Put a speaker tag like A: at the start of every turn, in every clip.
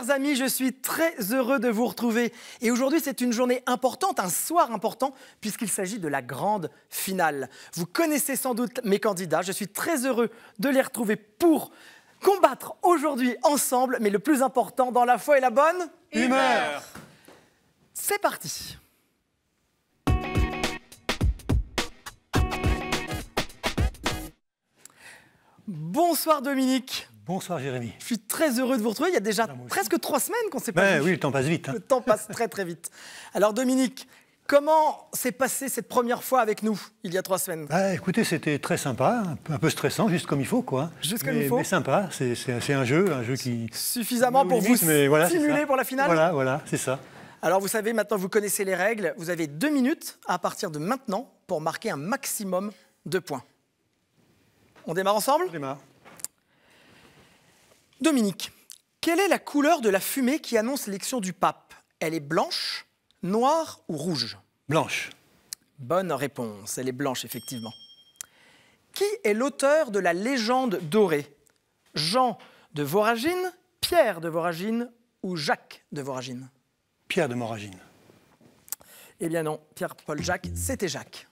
A: chers amis, je suis très heureux de vous retrouver. Et aujourd'hui, c'est une journée importante, un soir important, puisqu'il s'agit de la grande finale. Vous connaissez sans doute mes candidats. Je suis très heureux de les retrouver pour combattre aujourd'hui ensemble, mais le plus important, dans la foi et la bonne humeur. C'est parti. Bonsoir Dominique. Bonsoir Jérémy. Je suis très heureux de vous retrouver. Il y a déjà ah, presque trois semaines qu'on s'est pas ben vu. Oui, le temps passe vite. Hein. Le temps passe très très vite. Alors Dominique, comment s'est passée cette première fois avec nous il y a trois semaines ah,
B: Écoutez, c'était très sympa, un peu, stressant, juste comme il faut quoi. Juste comme il faut. Mais sympa, c'est un jeu, un jeu qui suffisamment pour vous mais voilà, simuler pour la finale. Voilà, voilà, c'est ça.
A: Alors vous savez maintenant, vous connaissez les règles. Vous avez deux minutes à partir de maintenant pour marquer un maximum de points. On démarre ensemble On Dominique, quelle est la couleur de la fumée qui annonce l'élection du pape Elle est blanche, noire ou rouge Blanche. Bonne réponse, elle est blanche effectivement. Qui est l'auteur de la légende dorée Jean de Voragine, Pierre de Voragine ou Jacques de Voragine Pierre de Voragine. Eh bien non, Pierre-Paul Jacques, c'était Jacques.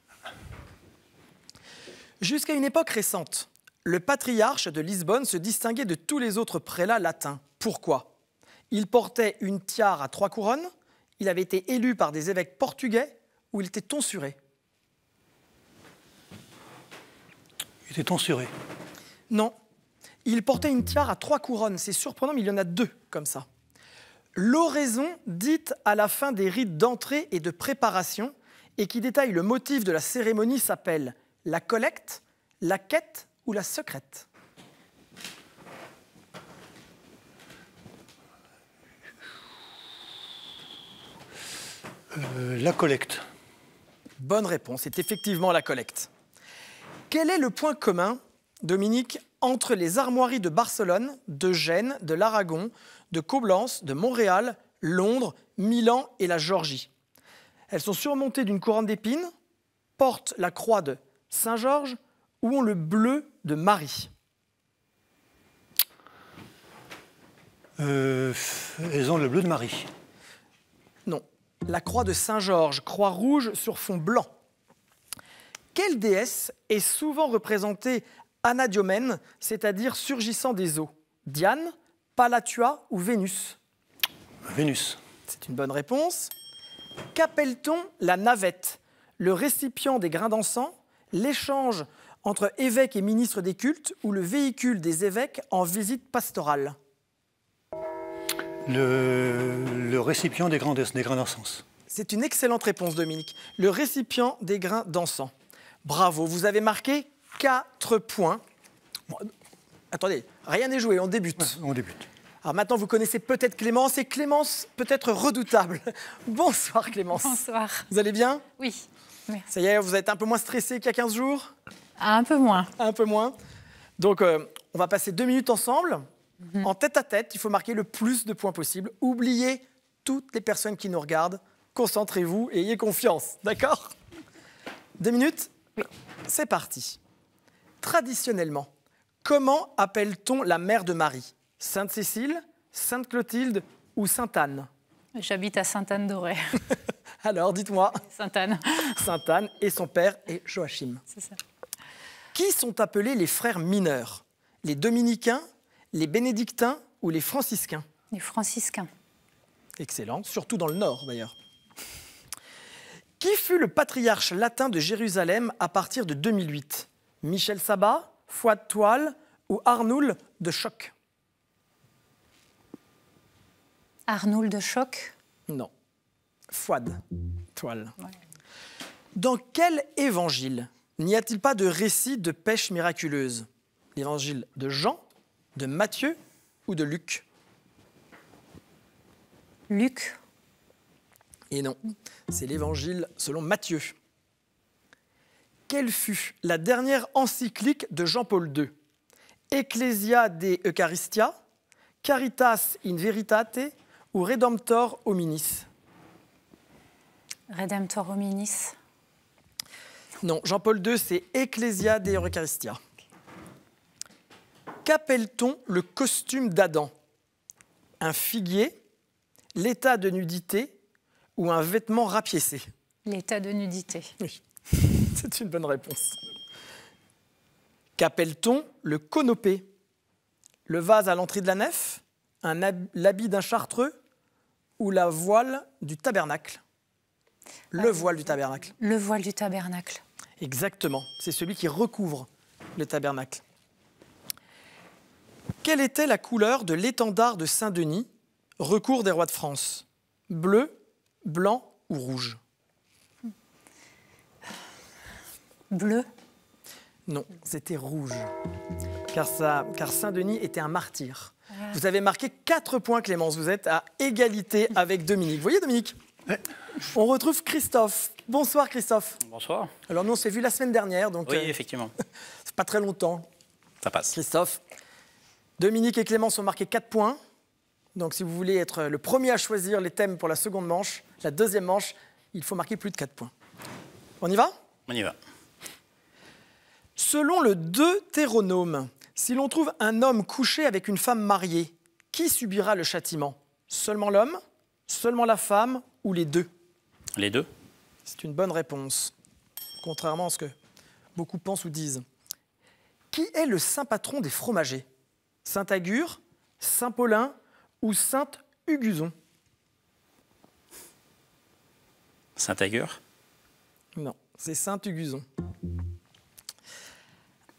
A: Jusqu'à une époque récente, le patriarche de Lisbonne se distinguait de tous les autres prélats latins. Pourquoi Il portait une tiare à trois couronnes, il avait été élu par des évêques portugais ou il était tonsuré Il était tonsuré Non. Il portait une tiare à trois couronnes. C'est surprenant, mais il y en a deux comme ça. L'oraison dite à la fin des rites d'entrée et de préparation et qui détaille le motif de la cérémonie s'appelle la collecte, la quête ou la secrète euh, La collecte. Bonne réponse, c'est effectivement la collecte. Quel est le point commun, Dominique, entre les armoiries de Barcelone, de Gênes, de l'Aragon, de Coblence, de Montréal, Londres, Milan et la Géorgie Elles sont surmontées d'une couronne d'épines, portent la croix de Saint-Georges, ou ont le bleu de Marie euh, Elles ont le bleu de Marie. Non. La croix de Saint-Georges, croix rouge sur fond blanc. Quelle déesse est souvent représentée anadiomène, c'est-à-dire surgissant des eaux Diane, Palatua ou Vénus Vénus. C'est une bonne réponse. Qu'appelle-t-on la navette Le récipient des grains d'encens L'échange entre évêques et ministres des cultes ou le véhicule des évêques en visite pastorale
B: le, récipient des grains d'encens.
A: C'est une excellente réponse, Dominique. Le récipient des grains d'encens. Bravo, vous avez marqué 4 points. attendez, rien n'est joué, on débute. on débute. Alors maintenant, vous connaissez peut-être Clémence, et Clémence peut-être redoutable. Bonsoir Clémence. Bonsoir. Vous allez bien Oui. Ça y est, vous êtes un peu moins stressée qu'il y a 15 jours un peu moins. Un peu moins. Donc, euh, on va passer deux minutes ensemble. Mhm. En tête à tête, il faut marquer le plus de points possible. Oubliez toutes les personnes qui nous regardent. Concentrez-vous et ayez confiance. D'accord Deux minutes C'est parti. Traditionnellement, comment appelle-t-on la mère de Marie Sainte-Cécile, Sainte-Clotilde ou Sainte-Anne
C: J'habite à sainte anne doré
A: Alors, dites-moi. Sainte-Anne. Sainte-Anne et son père est Joachim. C'est ça. Qui sont appelés les frères mineurs Les dominicains, les bénédictins ou les franciscains Les franciscains. Excellent, surtout dans le nord d'ailleurs. Qui fut le patriarche latin de Jérusalem à partir de 2008 Michel Sabat, Fouad Toile ou Arnoul de Choc
C: Arnoul de Choc
A: Non. Fouad Toile. Dans quel évangile N'y a-t-il pas de récit de pêche miraculeuse L'évangile de Jean, de Matthieu ou de Luc Luc. Et non, c'est l'évangile selon Matthieu. Quelle fut la dernière encyclique de Jean-Paul II Ecclesia de Eucharistia, Caritas in Veritate ou Redemptor Hominis
C: Redemptor Hominis.
A: Non, Jean-Paul II, c'est Ecclesia de Eucharistia. Qu'appelle-t-on le costume d'Adam Un figuier, l'état de nudité ou un vêtement rapiécé
C: L'état de nudité. Oui,
A: c'est une bonne réponse. Qu'appelle-t-on le conopé Le vase à l'entrée de la nef L'habit d'un chartreux Ou la euh, voile du tabernacle Le voile du tabernacle.
C: Le voile du tabernacle.
A: Exactement, c'est celui qui recouvre le tabernacle. Quelle était la couleur de l'étendard de Saint-Denis, recours des rois de France Bleu, blanc ou rouge Bleu Non, c'était rouge. Car, Saint-Denis était un martyr. Ah. Vous avez marqué 4 points, Clémence. Vous êtes à égalité avec Dominique. voyez, Dominique on retrouve Christophe. Bonsoir Christophe. Bonsoir. Alors nous on s'est vu la semaine dernière, donc... Oui, euh, effectivement. c'est pas très longtemps. Ça passe. Christophe. Dominique et Clément sont marqués 4 points. Donc si vous voulez être le premier à choisir les thèmes pour la seconde manche, la deuxième manche, il faut marquer plus de 4 points. On y va On y va. Selon le Deutéronome, si l'on trouve un homme couché avec une femme mariée, qui subira le châtiment Seulement l'homme Seulement la femme ou les deux Les deux. C'est une bonne réponse, contrairement à ce que beaucoup pensent ou disent. Qui est le saint patron des fromagers Saint agur Saint Paulin ou Saint Huguzon
C: Saint agur
A: Non, c'est Saint Huguzon.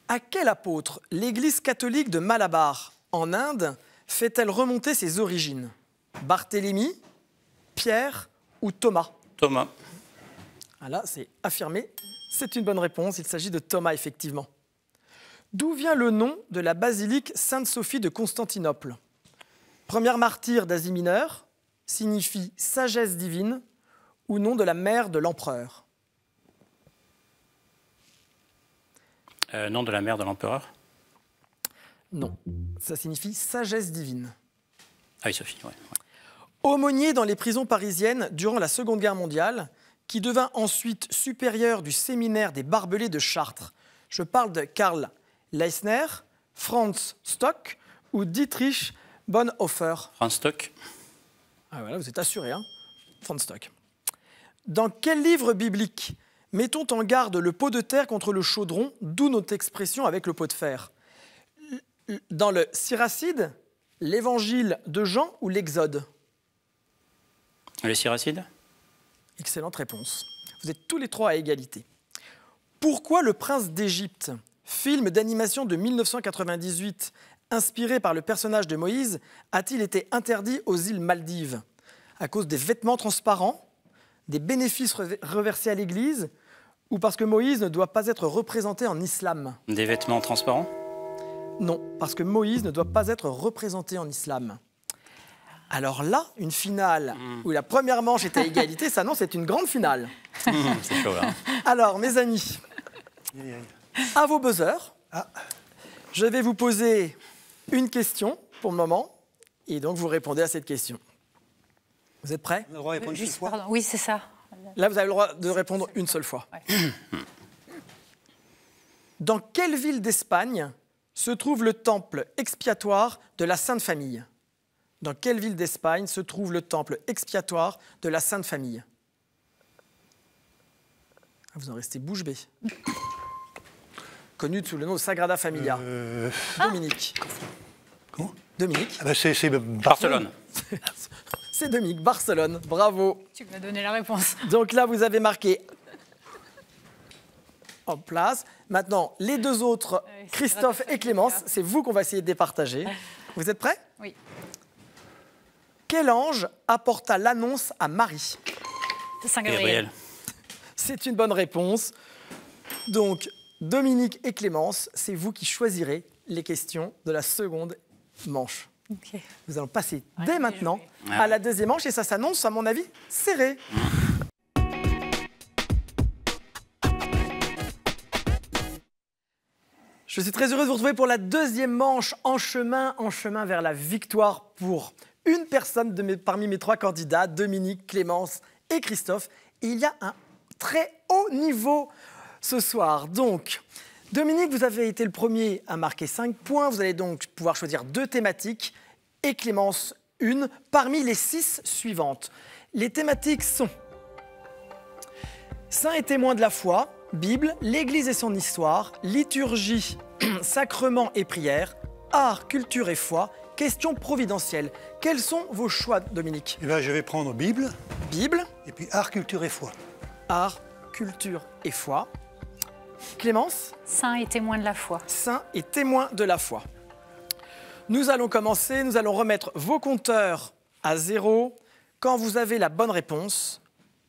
A: À quel apôtre l'Église catholique de Malabar, en Inde, fait-elle remonter ses origines Barthélemy, Pierre ou Thomas Thomas. Voilà, ah c'est affirmé. C'est une bonne réponse. Il s'agit de Thomas, effectivement. D'où vient le nom de la basilique Sainte-Sophie de Constantinople Première martyre d'Asie mineure, signifie sagesse divine ou nom de la mère de l'empereur
C: euh, Nom de la mère de l'empereur
A: Non, ça signifie sagesse divine. Ah oui, Sophie, oui. Aumônier dans les prisons parisiennes durant la Seconde Guerre mondiale, qui devint ensuite supérieur du séminaire des barbelés de Chartres. Je parle de Karl Leisner, Franz Stock ou Dietrich Bonhoeffer. Franz Stock. Ah voilà, vous êtes assuré, hein Franz Stock. Dans quel livre biblique mettons en garde le pot de terre contre le chaudron, d'où notre expression avec le pot de fer Dans le Siracide, l'Évangile de Jean ou l'Exode le siracide Excellente réponse. Vous êtes tous les trois à égalité. Pourquoi Le Prince d'Égypte, film d'animation de 1998 inspiré par le personnage de Moïse, a-t-il été interdit aux îles Maldives À cause des vêtements transparents, des bénéfices reversés à l'Église ou parce que Moïse ne doit pas être représenté en islam
C: Des vêtements transparents
A: Non, parce que Moïse ne doit pas être représenté en islam. Alors là, une finale mm. où la première manche est à égalité, ça non, c'est une grande finale.
B: Mm, hein.
A: Alors, mes amis, à vos buzzers, ah. je vais vous poser une question pour le moment, et donc vous répondez à cette question. Vous êtes prêts le droit de répondre oui, une fois. Oui, c'est ça. Là, vous avez le droit de répondre une seule fois. Dans quelle ville d'Espagne se trouve le temple expiatoire de la Sainte Famille dans quelle ville d'Espagne se trouve le temple expiatoire de la Sainte Famille ah, Vous en restez bouche bée. Connu sous le nom de Sagrada Familia. Euh, Dominique. Comment Dominique.
B: Ah bah, c'est Barcelone.
A: c'est Dominique, Barcelone. Bravo. Tu m'as donné la réponse. Donc là, vous avez marqué en place. Maintenant, les deux autres, Christophe et Clémence, hein. c'est vous qu'on va essayer de départager. Vous êtes prêts Oui. Quel ange apporta l'annonce à Marie C'est une bonne réponse. Donc, Dominique et Clémence, c'est vous qui choisirez les questions de la seconde manche. Nous allons passer dès maintenant à la deuxième manche et ça s'annonce, à mon avis, serré. Je suis très heureux de vous retrouver pour la deuxième manche en chemin, en chemin vers la victoire pour une personne parmi mes trois candidats, Dominique, Clémence et Christophe. il y a un très haut niveau ce soir. Donc, Dominique, vous avez été le premier à marquer 5 points. Vous allez donc pouvoir choisir deux thématiques et Clémence une parmi les six suivantes. Les thématiques sont Saint et témoin de la foi, Bible, l'Église et son histoire, liturgie, sacrement et prière, art, culture et foi, Question providentielle. Quels sont vos choix, Dominique eh bien, Je vais prendre Bible. Bible. Et puis art, culture et foi. Art, culture et foi.
C: Clémence Saint et
A: témoin de la foi. Saint et témoin de la foi. Nous allons commencer, nous allons remettre vos compteurs à zéro. Quand vous avez la bonne réponse,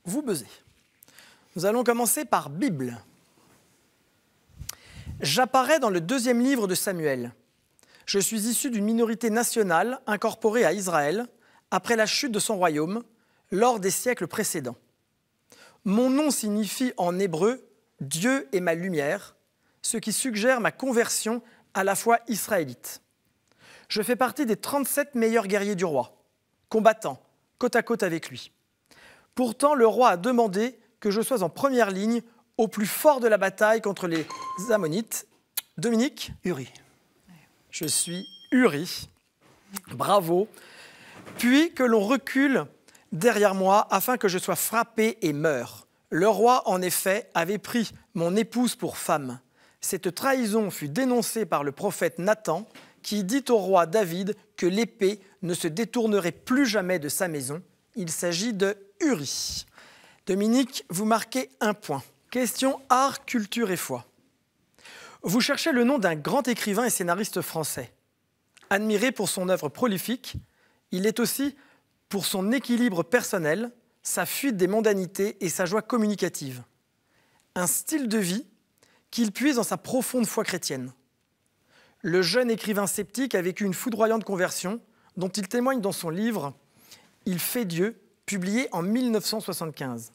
A: vous buzzez. Nous allons commencer par Bible. J'apparais dans le deuxième livre de Samuel. Je suis issu d'une minorité nationale incorporée à Israël après la chute de son royaume lors des siècles précédents. Mon nom signifie en hébreu Dieu est ma lumière, ce qui suggère ma conversion à la foi israélite. Je fais partie des 37 meilleurs guerriers du roi, combattant côte à côte avec lui. Pourtant, le roi a demandé que je sois en première ligne au plus fort de la bataille contre les Ammonites. Dominique Uri je suis uri, bravo, puis que l'on recule derrière moi afin que je sois frappé et meure. Le roi, en effet, avait pris mon épouse pour femme. Cette trahison fut dénoncée par le prophète Nathan, qui dit au roi David que l'épée ne se détournerait plus jamais de sa maison. Il s'agit de Uri. Dominique, vous marquez un point. Question art, culture et foi. Vous cherchez le nom d'un grand écrivain et scénariste français. Admiré pour son œuvre prolifique, il est aussi pour son équilibre personnel, sa fuite des mondanités et sa joie communicative. Un style de vie qu'il puise dans sa profonde foi chrétienne. Le jeune écrivain sceptique a vécu une foudroyante conversion dont il témoigne dans son livre Il fait Dieu, publié en 1975.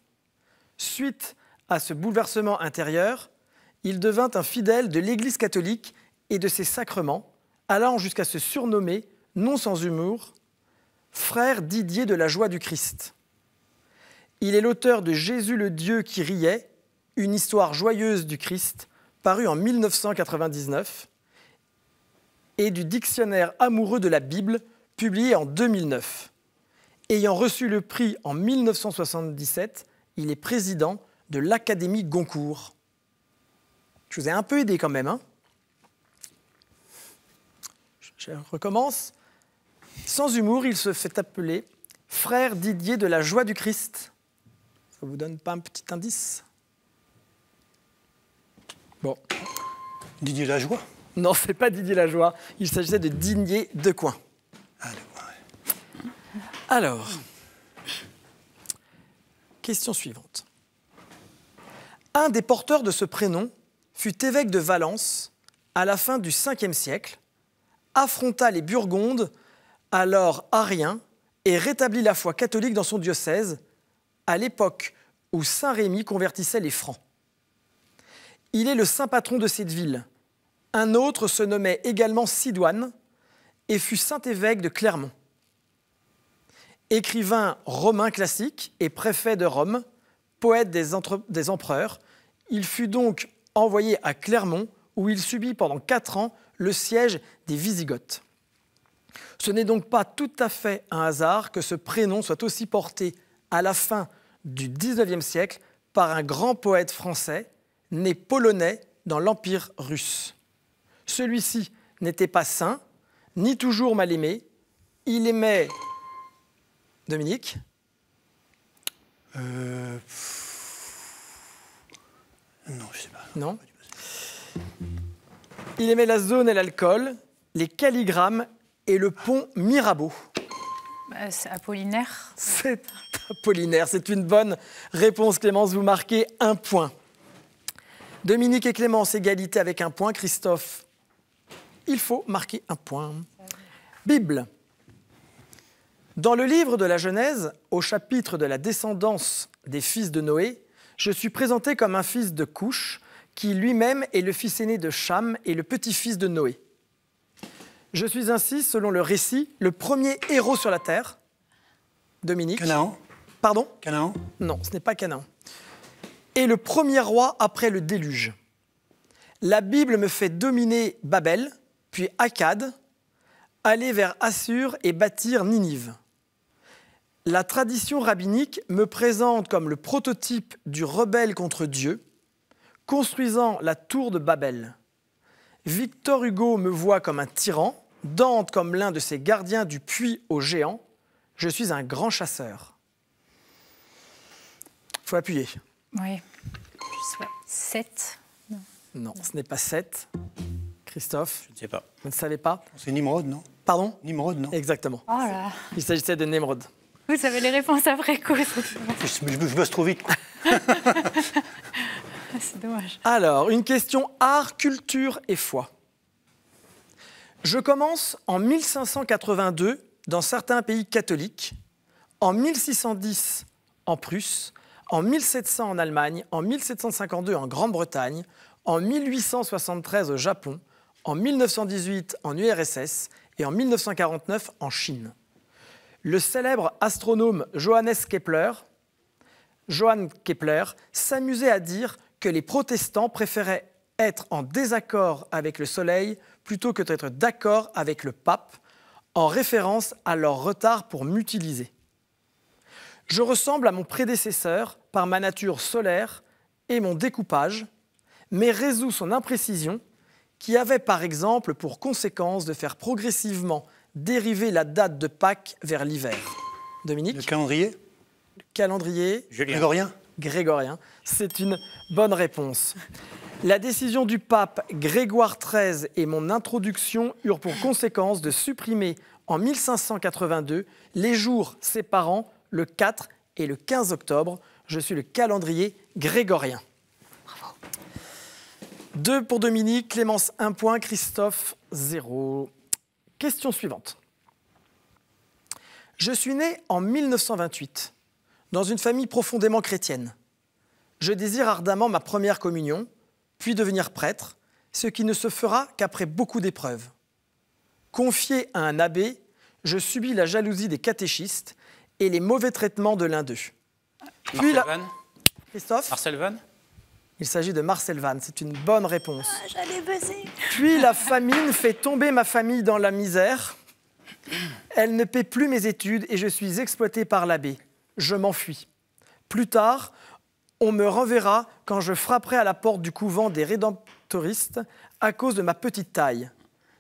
A: Suite à ce bouleversement intérieur, il devint un fidèle de l'Église catholique et de ses sacrements, allant jusqu'à se surnommer, non sans humour, frère Didier de la joie du Christ. Il est l'auteur de Jésus le Dieu qui riait, une histoire joyeuse du Christ, paru en 1999, et du Dictionnaire amoureux de la Bible, publié en 2009. Ayant reçu le prix en 1977, il est président de l'Académie Goncourt. Je vous ai un peu aidé quand même. Hein. Je recommence. Sans humour, il se fait appeler frère Didier de la joie du Christ. Ça vous donne pas un petit indice Bon. Didier la Joie Non, c'est pas Didier la Joie. Il s'agissait de Didier de ah, Coin. Alors, question suivante. Un des porteurs de ce prénom fut évêque de Valence à la fin du 5 siècle, affronta les Burgondes, alors ariens, et rétablit la foi catholique dans son diocèse, à l'époque où Saint Rémy convertissait les Francs. Il est le saint patron de cette ville. Un autre se nommait également Sidoine et fut saint évêque de Clermont. Écrivain romain classique et préfet de Rome, poète des, des empereurs, il fut donc envoyé à Clermont, où il subit pendant quatre ans le siège des Wisigoths. Ce n'est donc pas tout à fait un hasard que ce prénom soit aussi porté à la fin du XIXe siècle par un grand poète français né polonais dans l'Empire russe. Celui-ci n'était pas saint, ni toujours mal aimé. Il aimait. Dominique euh, non, je sais pas. Non Il aimait la zone et l'alcool, les calligrammes et le pont Mirabeau. Bah, c'est Apollinaire. C'est Apollinaire, c'est une bonne réponse Clémence, vous marquez un point. Dominique et Clémence, égalité avec un point. Christophe, il faut marquer un point. Bible. Dans le livre de la Genèse, au chapitre de la descendance des fils de Noé, je suis présenté comme un fils de Couche, qui lui-même est le fils aîné de Cham et le petit-fils de Noé. Je suis ainsi, selon le récit, le premier héros sur la terre. Dominique. Canaan. Pardon Canaan. Non, ce n'est pas Canaan. Et le premier roi après le déluge. La Bible me fait dominer Babel, puis Akkad, aller vers Assur et bâtir Ninive. La tradition rabbinique me présente comme le prototype du rebelle contre Dieu, construisant la tour de Babel. Victor Hugo me voit comme un tyran, Dante comme l'un de ses gardiens du puits aux géants. Je suis un grand chasseur. faut appuyer.
C: Oui. Soit 7. Non.
A: non, ce n'est pas 7. Christophe Je ne sais pas. Vous ne savez pas C'est Nimrod, non Pardon Nimrod, non Exactement. Oh Il s'agissait de Nimrod.
C: Vous avez les réponses après coup. Je,
A: je, je bosse vite. C'est dommage. Alors, une question art, culture et foi. Je commence en 1582 dans certains pays catholiques, en 1610 en Prusse, en 1700 en Allemagne, en 1752 en Grande-Bretagne, en 1873 au Japon, en 1918 en URSS et en 1949 en Chine le célèbre astronome Johannes Kepler, Johann Kepler s'amusait à dire que les protestants préféraient être en désaccord avec le Soleil plutôt que d'être d'accord avec le pape, en référence à leur retard pour m'utiliser. Je ressemble à mon prédécesseur par ma nature solaire et mon découpage, mais résout son imprécision qui avait par exemple pour conséquence de faire progressivement dériver la date de Pâques vers l'hiver. Dominique Le calendrier Le calendrier. Grégorien Grégorien. C'est une bonne réponse. La décision du pape Grégoire XIII et mon introduction eurent pour conséquence de supprimer en 1582 les jours séparant le 4 et le 15 octobre. Je suis le calendrier grégorien. Bravo. Deux pour Dominique, Clémence 1 point, Christophe 0. Question suivante. Je suis né en 1928 dans une famille profondément chrétienne. Je désire ardemment ma première communion, puis devenir prêtre, ce qui ne se fera qu'après beaucoup d'épreuves. Confié à un abbé, je subis la jalousie des catéchistes et les mauvais traitements de l'un d'eux. Christophe Marcel Van il s'agit de Marcel Van, c'est une bonne réponse. Ah, Puis la famine fait tomber ma famille dans la misère. Elle ne paie plus mes études et je suis exploité par l'abbé. Je m'enfuis. Plus tard, on me renverra quand je frapperai à la porte du couvent des rédemptoristes à cause de ma petite taille.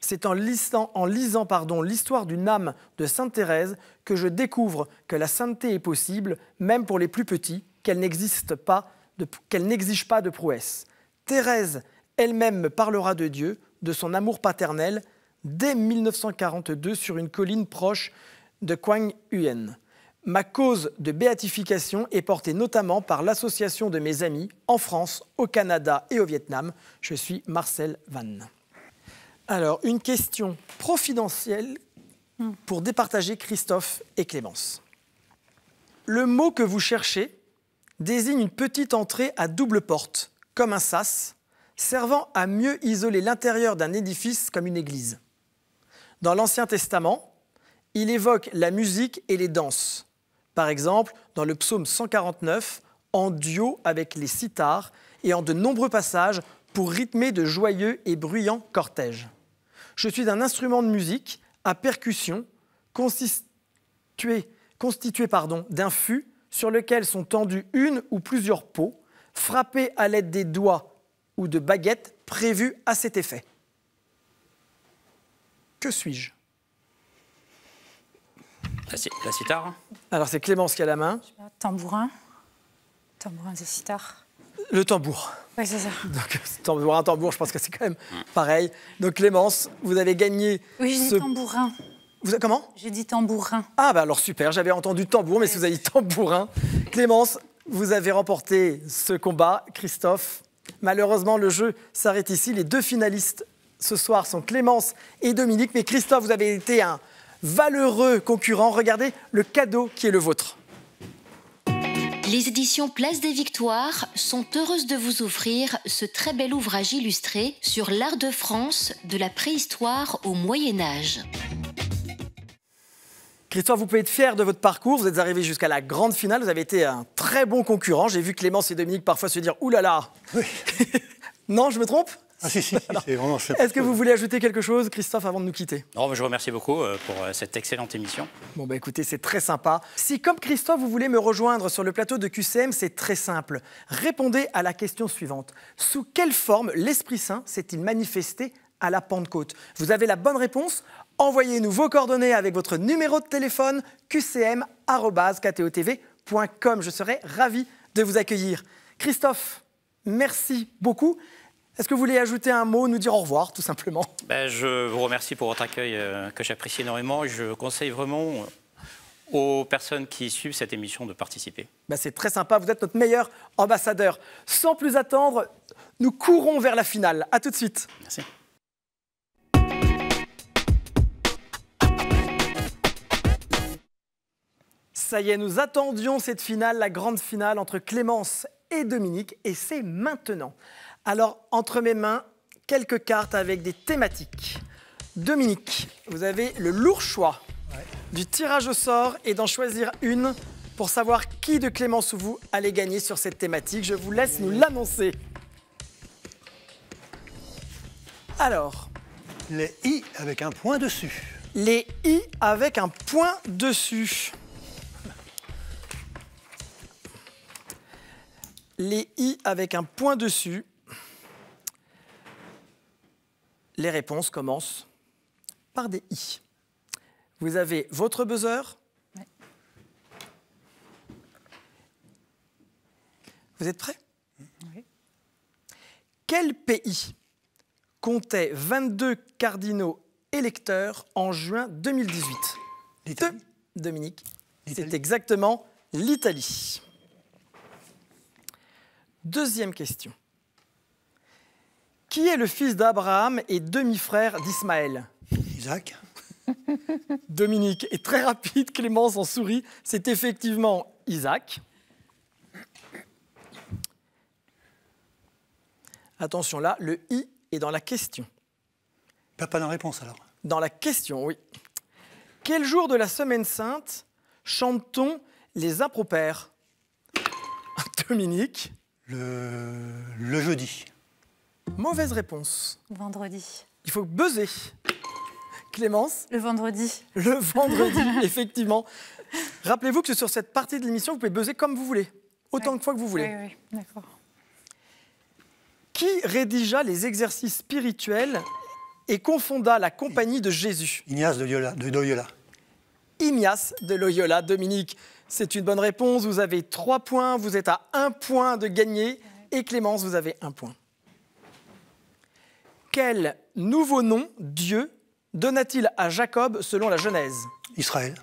A: C'est en lisant, en lisant pardon, l'histoire d'une âme de Sainte Thérèse que je découvre que la sainteté est possible, même pour les plus petits, qu'elle n'existe pas qu'elle n'exige pas de prouesse. Thérèse elle-même me parlera de Dieu, de son amour paternel, dès 1942 sur une colline proche de Quang Huen. Ma cause de béatification est portée notamment par l'association de mes amis en France, au Canada et au Vietnam. Je suis Marcel Van. Alors, une question providentielle hmm. pour départager Christophe et Clémence. Le mot que vous cherchez désigne une petite entrée à double porte, comme un sas, servant à mieux isoler l'intérieur d'un édifice comme une église. Dans l'Ancien Testament, il évoque la musique et les danses. Par exemple, dans le psaume 149, en duo avec les sitares et en de nombreux passages pour rythmer de joyeux et bruyants cortèges. Je suis d'un instrument de musique à percussion constitué, pardon, d'un fût sur lequel sont tendues une ou plusieurs peaux, frappées à l'aide des doigts ou de baguettes prévues à cet effet. Que suis-je la, sitar hein. Alors c'est Clémence qui a la main. Tambourin.
C: Tambourin, c'est sitar.
A: Le tambour.
C: Oui, c'est ça. Donc,
A: tambourin, tambour, je pense que c'est quand même pareil. Donc Clémence, vous avez gagné. Oui, c'est tambourin comment J'ai dit tambourin. Ah, bah alors super, j'avais entendu tambour, mais si vous avez dit tambourin. Clémence, vous avez remporté ce combat. Christophe, malheureusement, le jeu s'arrête ici. Les deux finalistes ce soir sont Clémence et Dominique. Mais Christophe, vous avez été un valeureux concurrent. Regardez le cadeau qui est le vôtre. Les éditions Place des Victoires sont heureuses de vous offrir ce très bel ouvrage illustré sur l'art de France de la préhistoire au Moyen Âge. Christophe, vous pouvez être fier de votre parcours. Vous êtes arrivé jusqu'à la grande finale. Vous avez été un très bon concurrent. J'ai vu Clémence et Dominique parfois se dire Ouh là là Non, je me trompe
C: ah, si, si, Est-ce que vous
A: voulez ajouter quelque chose, Christophe, avant de nous quitter
C: Non, je vous remercie beaucoup euh, pour euh, cette excellente émission.
A: Bon, bah écoutez, c'est très sympa. Si, comme Christophe, vous voulez me rejoindre sur le plateau de QCM, c'est très simple. Répondez à la question suivante Sous quelle forme l'Esprit Saint s'est-il manifesté à la Pentecôte Vous avez la bonne réponse Envoyez-nous vos coordonnées avec votre numéro de téléphone qcm.com. Je serai ravi de vous accueillir. Christophe, merci beaucoup. Est-ce que vous voulez ajouter un mot, nous dire au revoir, tout simplement
C: ben, Je vous remercie pour votre accueil euh, que j'apprécie énormément. Je conseille vraiment aux personnes qui suivent cette émission de participer.
A: Ben, c'est très sympa, vous êtes notre meilleur ambassadeur. Sans plus attendre, nous courons vers la finale. A tout de suite. Merci. ça y est, nous attendions cette finale, la grande finale entre Clémence et Dominique, et c'est maintenant. Alors, entre mes mains, quelques cartes avec des thématiques. Dominique, vous avez le lourd choix du tirage au sort et d'en choisir une pour savoir qui de Clémence ou vous allez gagner sur cette thématique. Je vous laisse nous l'annoncer. Alors
B: Les i avec un point dessus.
A: Les i avec un point dessus. les i avec un point dessus, les réponses commencent par des i. Vous avez votre buzzer. Vous êtes prêts Quel pays comptait 22 cardinaux électeurs en juin 2018 L'Italie. Dominique, c'est exactement l'Italie. Deuxième question. Qui est le fils d'Abraham et demi-frère d'Ismaël Isaac. Dominique est très rapide, Clémence en sourit. C'est effectivement Isaac. Attention là, le I est dans la question. Pas, pas dans réponse alors Dans la question, oui. Quel jour de la semaine sainte chante-t-on les impropères Dominique le, jeudi. Mauvaise réponse. Vendredi. Il faut buzzer. Clémence Le vendredi. Le vendredi, effectivement. Rappelez-vous que sur cette partie de l'émission, vous pouvez buzzer comme vous voulez, autant de fois que vous voulez. Oui, oui, d'accord. Qui rédigea les exercices spirituels et confonda la compagnie de Jésus
B: Ignace De Loyola.
A: Ignace de Loyola, Dominique. C'est une bonne réponse. Vous avez trois points. Vous êtes à un point de gagner. Et Clémence, vous avez un point. Quel nouveau nom Dieu donna-t-il à Jacob selon la Genèse Israël.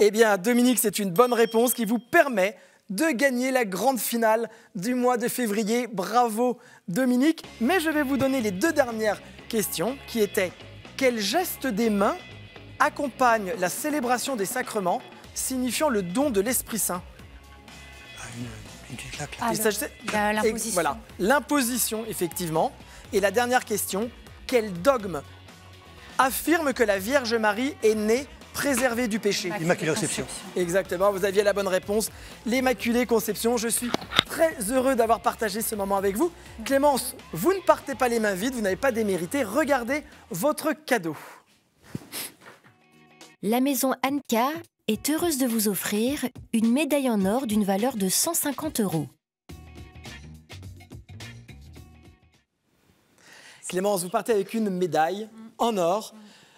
A: Eh bien, Dominique, c'est une bonne réponse qui vous permet de gagner la grande finale du mois de février. Bravo, Dominique. Mais je vais vous donner les deux dernières questions qui étaient quel geste des mains accompagne la célébration des sacrements signifiant le don de l'Esprit Saint. Ah, l'imposition. Voilà, l'imposition, effectivement. Et la dernière question, quel dogme affirme que la Vierge Marie est née préservée du péché L'Immaculée Conception. Exactement, vous aviez la bonne réponse. L'Immaculée Conception, je suis très heureux d'avoir partagé ce moment avec vous. Clémence, vous ne partez pas les mains vides, vous n'avez pas démérité. Regardez votre cadeau. La maison Anka est heureuse de vous offrir une médaille en or d'une valeur de 150 euros. Clémence, vous partez avec une médaille en or.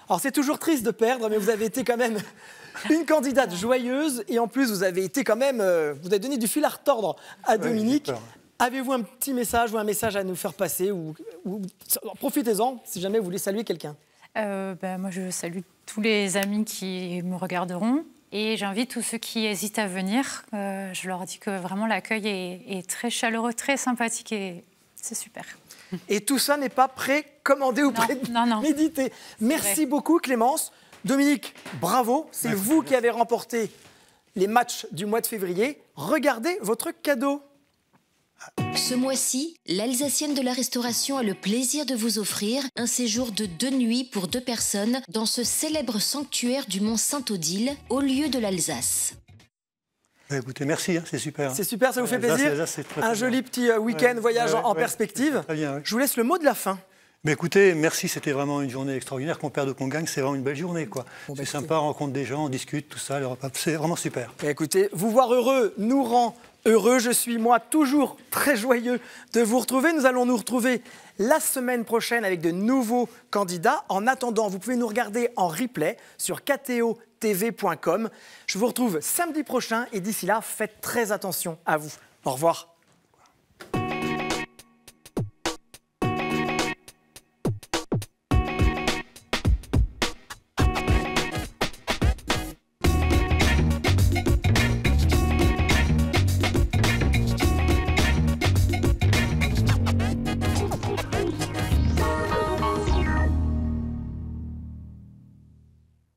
A: Alors c'est toujours triste de perdre, mais vous avez été quand même une candidate joyeuse et en plus vous avez été quand même, euh, vous avez donné du fil à retordre à Dominique. Avez-vous un petit message ou un message à nous faire passer ou, profitez-en si jamais vous voulez saluer quelqu'un.
C: Euh, ben, moi je salue tous les amis qui me
A: regarderont.
C: Et j'invite tous ceux qui hésitent à venir. Euh, je leur dis que vraiment l'accueil
A: est, très chaleureux,
C: très sympathique et c'est super.
A: Et tout ça n'est pas précommandé ou pré-médité. Merci beaucoup Clémence. Dominique, bravo, c'est vous qui avez remporté les matchs du mois de février. Regardez votre cadeau. Ce mois-ci, l'Alsacienne de la Restauration a le plaisir de vous offrir un séjour de deux nuits pour deux personnes dans ce célèbre sanctuaire du Mont Saint-Odile, au lieu de l'Alsace.
B: Bah, écoutez, merci, hein, c'est super. C'est super, ça vous fait plaisir Un joli petit week-end, voyage en
A: perspective. Je vous laisse le mot de la fin.
B: Mais écoutez, merci, c'était vraiment une journée extraordinaire. Qu'on perde ou qu'on gagne, c'est vraiment une belle journée. quoi. Bah, c'est sympa, on rencontre des gens, on discute, tout ça, c'est vraiment super.
A: Bah, écoutez, vous voir heureux nous rend Heureux, je suis moi toujours très joyeux de vous retrouver. Nous allons nous retrouver la semaine prochaine avec de nouveaux candidats. En attendant, vous pouvez nous regarder en replay sur kto.tv.com. Je vous retrouve samedi prochain et d'ici là, faites très attention à vous. Au revoir.